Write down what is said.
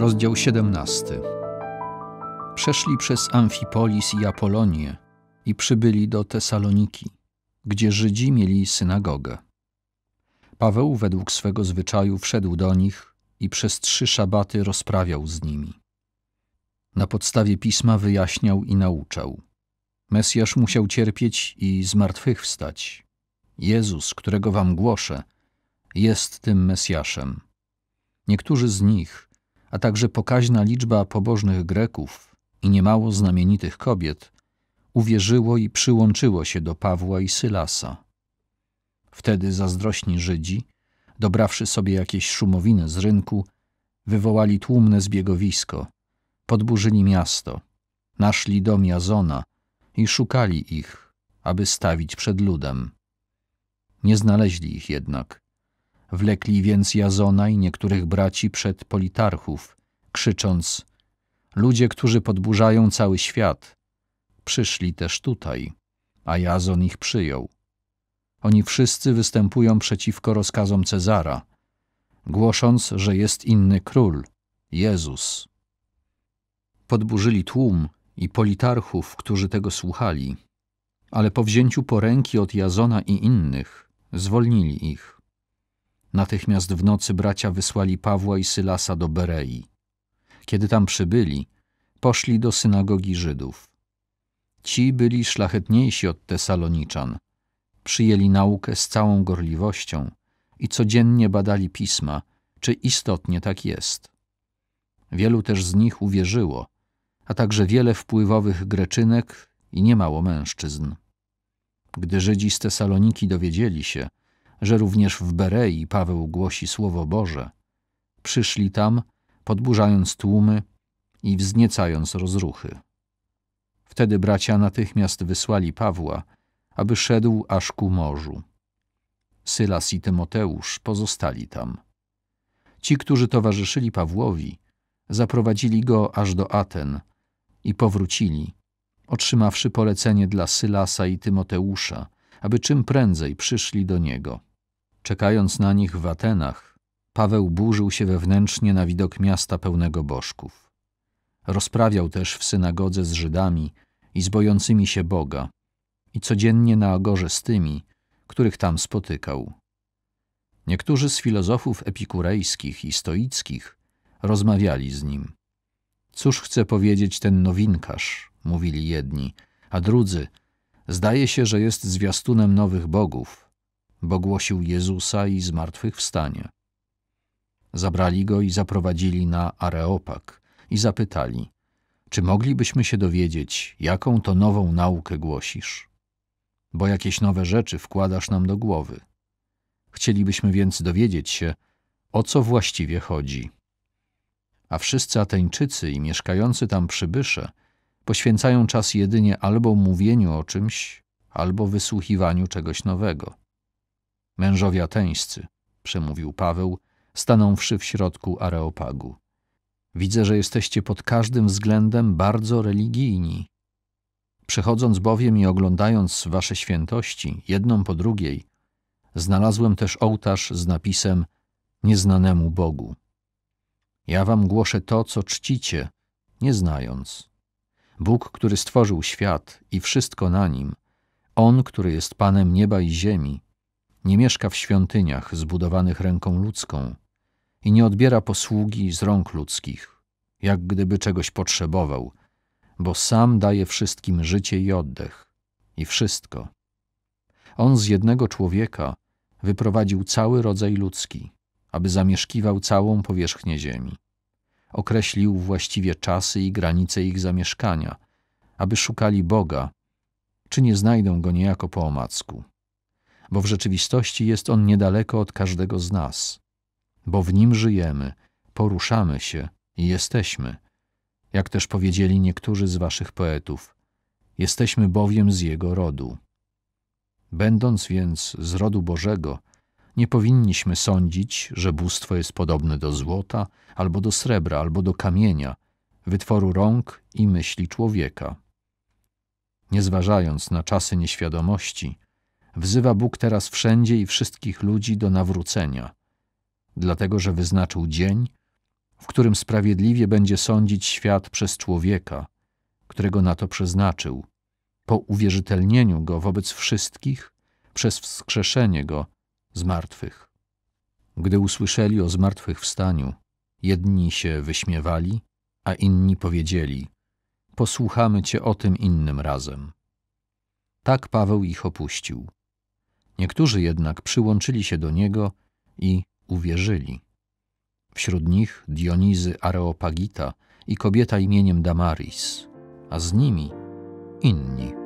Rozdział 17. Przeszli przez Amfipolis i Apolonię i przybyli do Tesaloniki, gdzie Żydzi mieli synagogę. Paweł według swego zwyczaju wszedł do nich i przez trzy szabaty rozprawiał z nimi. Na podstawie pisma wyjaśniał i nauczał. Mesjasz musiał cierpieć i zmartwychwstać. Jezus, którego wam głoszę, jest tym Mesjaszem. Niektórzy z nich – a także pokaźna liczba pobożnych Greków i niemało znamienitych kobiet, uwierzyło i przyłączyło się do Pawła i Sylasa. Wtedy zazdrośni Żydzi, dobrawszy sobie jakieś szumowiny z rynku, wywołali tłumne zbiegowisko, podburzyli miasto, naszli dom Jazona i szukali ich, aby stawić przed ludem. Nie znaleźli ich jednak, Wlekli więc Jazona i niektórych braci przed politarchów, krzycząc Ludzie, którzy podburzają cały świat, przyszli też tutaj, a Jazon ich przyjął. Oni wszyscy występują przeciwko rozkazom Cezara, głosząc, że jest inny król, Jezus. Podburzyli tłum i politarchów, którzy tego słuchali, ale po wzięciu poręki od Jazona i innych zwolnili ich. Natychmiast w nocy bracia wysłali Pawła i Sylasa do Berei. Kiedy tam przybyli, poszli do synagogi Żydów. Ci byli szlachetniejsi od Tesaloniczan. Przyjęli naukę z całą gorliwością i codziennie badali pisma, czy istotnie tak jest. Wielu też z nich uwierzyło, a także wiele wpływowych Greczynek i niemało mężczyzn. Gdy Żydzi z Tesaloniki dowiedzieli się, że również w Berei Paweł głosi Słowo Boże, przyszli tam, podburzając tłumy i wzniecając rozruchy. Wtedy bracia natychmiast wysłali Pawła, aby szedł aż ku morzu. Sylas i Tymoteusz pozostali tam. Ci, którzy towarzyszyli Pawłowi, zaprowadzili go aż do Aten i powrócili, otrzymawszy polecenie dla Sylasa i Tymoteusza, aby czym prędzej przyszli do niego. Czekając na nich w Atenach, Paweł burzył się wewnętrznie na widok miasta pełnego bożków. Rozprawiał też w synagodze z Żydami i z bojącymi się Boga i codziennie na agorze z tymi, których tam spotykał. Niektórzy z filozofów epikurejskich i stoickich rozmawiali z nim. Cóż chce powiedzieć ten nowinkarz, mówili jedni, a drudzy, zdaje się, że jest zwiastunem nowych bogów, bo głosił Jezusa i zmartwychwstanie. Zabrali go i zaprowadzili na Areopag i zapytali, czy moglibyśmy się dowiedzieć, jaką to nową naukę głosisz? Bo jakieś nowe rzeczy wkładasz nam do głowy. Chcielibyśmy więc dowiedzieć się, o co właściwie chodzi. A wszyscy Ateńczycy i mieszkający tam przybysze poświęcają czas jedynie albo mówieniu o czymś, albo wysłuchiwaniu czegoś nowego. Mężowie ateńscy, przemówił Paweł, stanąwszy w środku areopagu. Widzę, że jesteście pod każdym względem bardzo religijni. Przechodząc bowiem i oglądając wasze świętości, jedną po drugiej, znalazłem też ołtarz z napisem Nieznanemu Bogu. Ja wam głoszę to, co czcicie, nie znając. Bóg, który stworzył świat i wszystko na nim, On, który jest Panem nieba i ziemi, nie mieszka w świątyniach zbudowanych ręką ludzką i nie odbiera posługi z rąk ludzkich, jak gdyby czegoś potrzebował, bo sam daje wszystkim życie i oddech, i wszystko. On z jednego człowieka wyprowadził cały rodzaj ludzki, aby zamieszkiwał całą powierzchnię ziemi. Określił właściwie czasy i granice ich zamieszkania, aby szukali Boga, czy nie znajdą go niejako po omacku bo w rzeczywistości jest on niedaleko od każdego z nas, bo w nim żyjemy, poruszamy się i jesteśmy. Jak też powiedzieli niektórzy z waszych poetów, jesteśmy bowiem z jego rodu. Będąc więc z rodu Bożego, nie powinniśmy sądzić, że bóstwo jest podobne do złota, albo do srebra, albo do kamienia, wytworu rąk i myśli człowieka. Nie zważając na czasy nieświadomości, wzywa Bóg teraz wszędzie i wszystkich ludzi do nawrócenia, dlatego że wyznaczył dzień, w którym sprawiedliwie będzie sądzić świat przez człowieka, którego na to przeznaczył, po uwierzytelnieniu go wobec wszystkich przez wskrzeszenie go z martwych. Gdy usłyszeli o zmartwychwstaniu, jedni się wyśmiewali, a inni powiedzieli: Posłuchamy cię o tym innym razem. Tak Paweł ich opuścił. Niektórzy jednak przyłączyli się do niego i uwierzyli. Wśród nich Dionizy Areopagita i kobieta imieniem Damaris, a z nimi inni.